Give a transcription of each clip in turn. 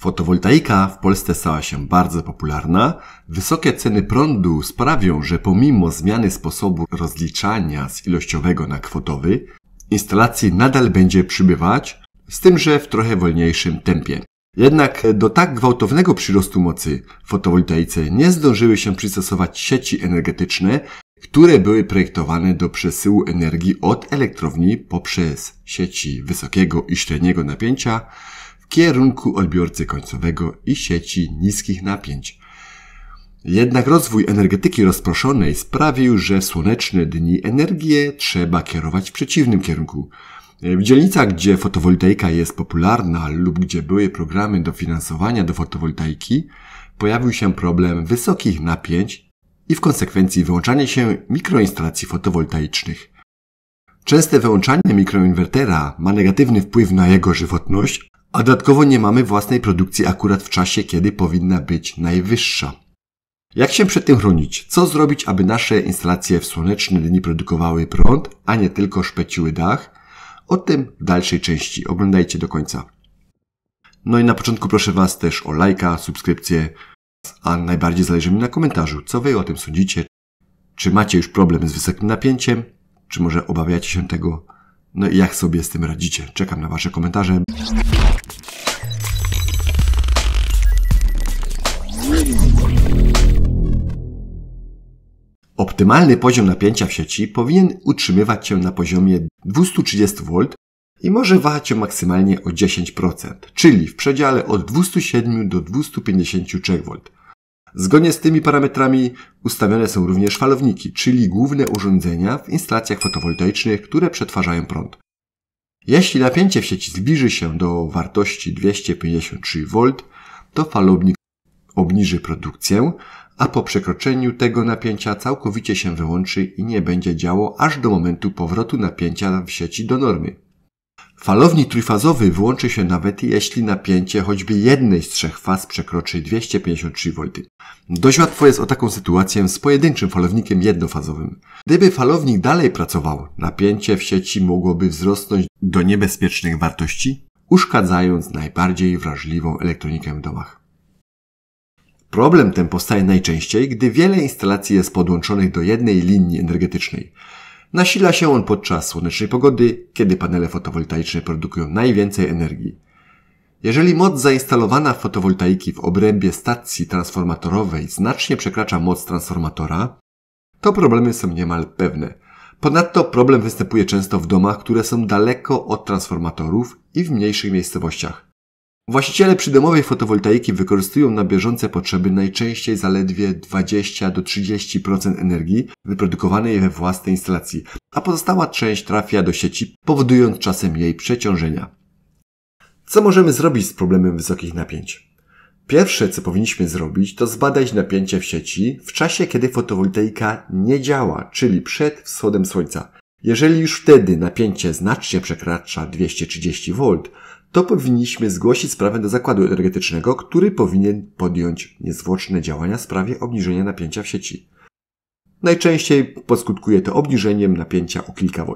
Fotowoltaika w Polsce stała się bardzo popularna. Wysokie ceny prądu sprawią, że pomimo zmiany sposobu rozliczania z ilościowego na kwotowy, instalacji nadal będzie przybywać, z tym, że w trochę wolniejszym tempie. Jednak do tak gwałtownego przyrostu mocy w fotowoltaice nie zdążyły się przystosować sieci energetyczne, które były projektowane do przesyłu energii od elektrowni poprzez sieci wysokiego i średniego napięcia kierunku odbiorcy końcowego i sieci niskich napięć. Jednak rozwój energetyki rozproszonej sprawił, że w słoneczne dni energię trzeba kierować w przeciwnym kierunku. W dzielnicach, gdzie fotowoltaika jest popularna lub gdzie były programy dofinansowania do fotowoltaiki, pojawił się problem wysokich napięć i w konsekwencji wyłączanie się mikroinstalacji fotowoltaicznych. Częste wyłączanie mikroinwertera ma negatywny wpływ na jego żywotność, a dodatkowo nie mamy własnej produkcji akurat w czasie, kiedy powinna być najwyższa. Jak się przed tym chronić? Co zrobić, aby nasze instalacje w słoneczne dni produkowały prąd, a nie tylko szpeciły dach? O tym w dalszej części. Oglądajcie do końca. No i na początku proszę Was też o lajka, subskrypcję, a najbardziej zależy mi na komentarzu, co Wy o tym sądzicie. Czy macie już problem z wysokim napięciem? Czy może obawiacie się tego? No i jak sobie z tym radzicie? Czekam na Wasze komentarze. Optymalny poziom napięcia w sieci powinien utrzymywać się na poziomie 230 V i może wahać się maksymalnie o 10%, czyli w przedziale od 207 do 253 V. Zgodnie z tymi parametrami ustawione są również falowniki, czyli główne urządzenia w instalacjach fotowoltaicznych, które przetwarzają prąd. Jeśli napięcie w sieci zbliży się do wartości 253 V, to falownik obniży produkcję, a po przekroczeniu tego napięcia całkowicie się wyłączy i nie będzie działo aż do momentu powrotu napięcia w sieci do normy. Falownik trójfazowy wyłączy się nawet jeśli napięcie choćby jednej z trzech faz przekroczy 253 V. Dość łatwo jest o taką sytuację z pojedynczym falownikiem jednofazowym. Gdyby falownik dalej pracował, napięcie w sieci mogłoby wzrosnąć do niebezpiecznych wartości, uszkadzając najbardziej wrażliwą elektronikę w domach. Problem ten powstaje najczęściej, gdy wiele instalacji jest podłączonych do jednej linii energetycznej – Nasila się on podczas słonecznej pogody, kiedy panele fotowoltaiczne produkują najwięcej energii. Jeżeli moc zainstalowana w fotowoltaiki w obrębie stacji transformatorowej znacznie przekracza moc transformatora, to problemy są niemal pewne. Ponadto problem występuje często w domach, które są daleko od transformatorów i w mniejszych miejscowościach. Właściciele przydomowej fotowoltaiki wykorzystują na bieżące potrzeby najczęściej zaledwie 20-30% energii wyprodukowanej we własnej instalacji, a pozostała część trafia do sieci, powodując czasem jej przeciążenia. Co możemy zrobić z problemem wysokich napięć? Pierwsze, co powinniśmy zrobić, to zbadać napięcie w sieci w czasie, kiedy fotowoltaika nie działa, czyli przed wschodem słońca. Jeżeli już wtedy napięcie znacznie przekracza 230 V, to powinniśmy zgłosić sprawę do zakładu energetycznego, który powinien podjąć niezwłoczne działania w sprawie obniżenia napięcia w sieci. Najczęściej poskutkuje to obniżeniem napięcia o kilka V.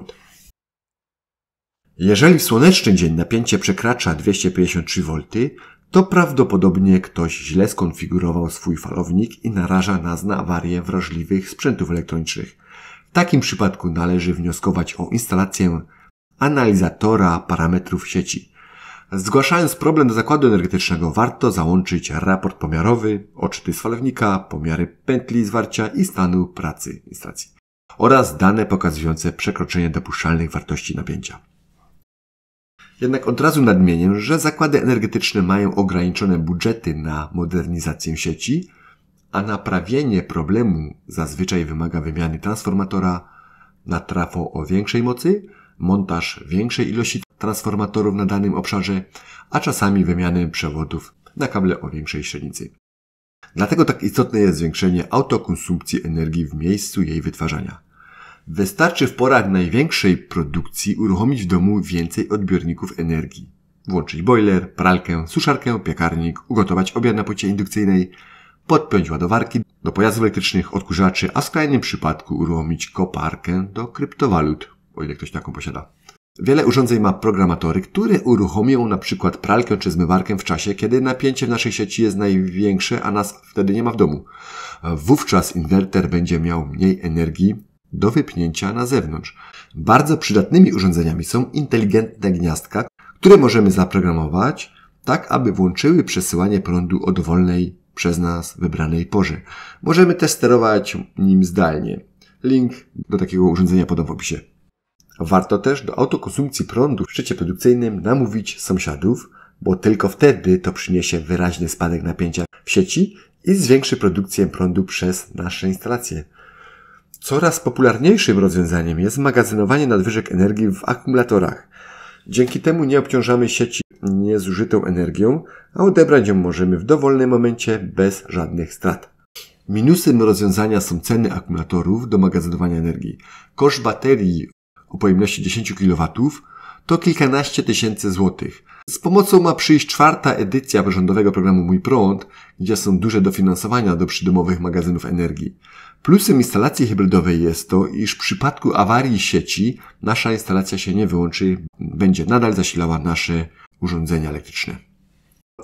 Jeżeli w słoneczny dzień napięcie przekracza 253 V, to prawdopodobnie ktoś źle skonfigurował swój falownik i naraża nas na awarię wrażliwych sprzętów elektronicznych. W takim przypadku należy wnioskować o instalację analizatora parametrów sieci – Zgłaszając problem do zakładu energetycznego, warto załączyć raport pomiarowy, odczyty swalownika, pomiary pętli zwarcia i stanu pracy instalacji oraz dane pokazujące przekroczenie dopuszczalnych wartości napięcia. Jednak od razu nadmienię, że zakłady energetyczne mają ograniczone budżety na modernizację sieci, a naprawienie problemu zazwyczaj wymaga wymiany transformatora na trafo o większej mocy, montaż większej ilości transformatorów na danym obszarze, a czasami wymiany przewodów na kable o większej średnicy. Dlatego tak istotne jest zwiększenie autokonsumpcji energii w miejscu jej wytwarzania. Wystarczy w porach największej produkcji uruchomić w domu więcej odbiorników energii. Włączyć boiler, pralkę, suszarkę, piekarnik, ugotować obiad na płycie indukcyjnej, podpiąć ładowarki do pojazdów elektrycznych, odkurzaczy, a w skrajnym przypadku uruchomić koparkę do kryptowalut, o ile ktoś taką posiada. Wiele urządzeń ma programatory, które uruchomią na przykład pralkę czy zmywarkę w czasie, kiedy napięcie w naszej sieci jest największe, a nas wtedy nie ma w domu. Wówczas inwerter będzie miał mniej energii do wypnięcia na zewnątrz. Bardzo przydatnymi urządzeniami są inteligentne gniazdka, które możemy zaprogramować tak, aby włączyły przesyłanie prądu o dowolnej przez nas wybranej porze. Możemy też sterować nim zdalnie. Link do takiego urządzenia podam w opisie. Warto też do autokonsumpcji prądu w szczycie produkcyjnym namówić sąsiadów, bo tylko wtedy to przyniesie wyraźny spadek napięcia w sieci i zwiększy produkcję prądu przez nasze instalacje. Coraz popularniejszym rozwiązaniem jest magazynowanie nadwyżek energii w akumulatorach. Dzięki temu nie obciążamy sieci niezużytą energią, a odebrać ją możemy w dowolnym momencie bez żadnych strat. Minusem rozwiązania są ceny akumulatorów do magazynowania energii. Koszt baterii o pojemności 10 kW to kilkanaście tysięcy złotych. Z pomocą ma przyjść czwarta edycja rządowego programu Mój Prąd, gdzie są duże dofinansowania do przydomowych magazynów energii. Plusem instalacji hybrydowej jest to, iż w przypadku awarii sieci nasza instalacja się nie wyłączy, będzie nadal zasilała nasze urządzenia elektryczne.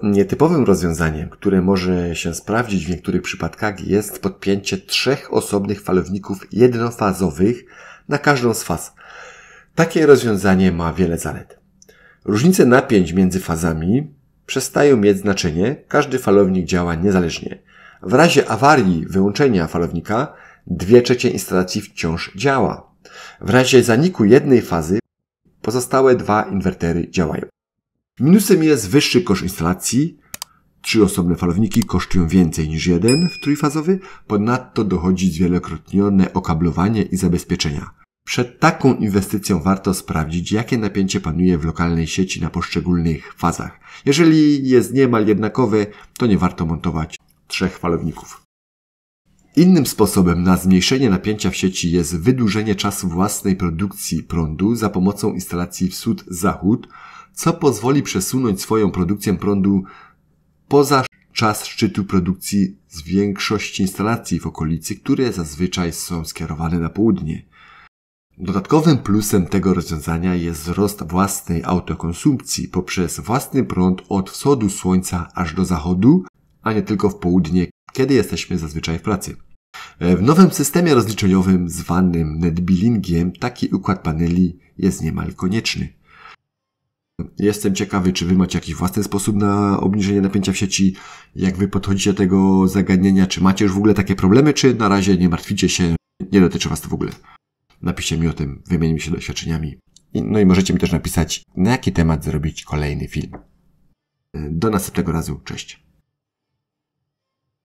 Nietypowym rozwiązaniem, które może się sprawdzić w niektórych przypadkach, jest podpięcie trzech osobnych falowników jednofazowych na każdą z faz takie rozwiązanie ma wiele zalet. Różnice napięć między fazami przestają mieć znaczenie, każdy falownik działa niezależnie. W razie awarii wyłączenia falownika, dwie trzecie instalacji wciąż działa. W razie zaniku jednej fazy, pozostałe dwa inwertery działają. Minusem jest wyższy koszt instalacji. Trzy osobne falowniki kosztują więcej niż jeden w trójfazowy. Ponadto dochodzi zwielokrotnione okablowanie i zabezpieczenia. Przed taką inwestycją warto sprawdzić, jakie napięcie panuje w lokalnej sieci na poszczególnych fazach. Jeżeli jest niemal jednakowe, to nie warto montować trzech falowników. Innym sposobem na zmniejszenie napięcia w sieci jest wydłużenie czasu własnej produkcji prądu za pomocą instalacji wschód-zachód, co pozwoli przesunąć swoją produkcję prądu poza czas szczytu produkcji z większości instalacji w okolicy, które zazwyczaj są skierowane na południe. Dodatkowym plusem tego rozwiązania jest wzrost własnej autokonsumpcji poprzez własny prąd od wschodu słońca aż do zachodu, a nie tylko w południe, kiedy jesteśmy zazwyczaj w pracy. W nowym systemie rozliczeniowym zwanym netbillingiem taki układ paneli jest niemal konieczny. Jestem ciekawy, czy Wy macie jakiś własny sposób na obniżenie napięcia w sieci, jak Wy podchodzicie do tego zagadnienia, czy macie już w ogóle takie problemy, czy na razie nie martwicie się, nie dotyczy Was to w ogóle napiszcie mi o tym, wymienimy się doświadczeniami. No i możecie mi też napisać, na jaki temat zrobić kolejny film. E, do następnego razu, cześć.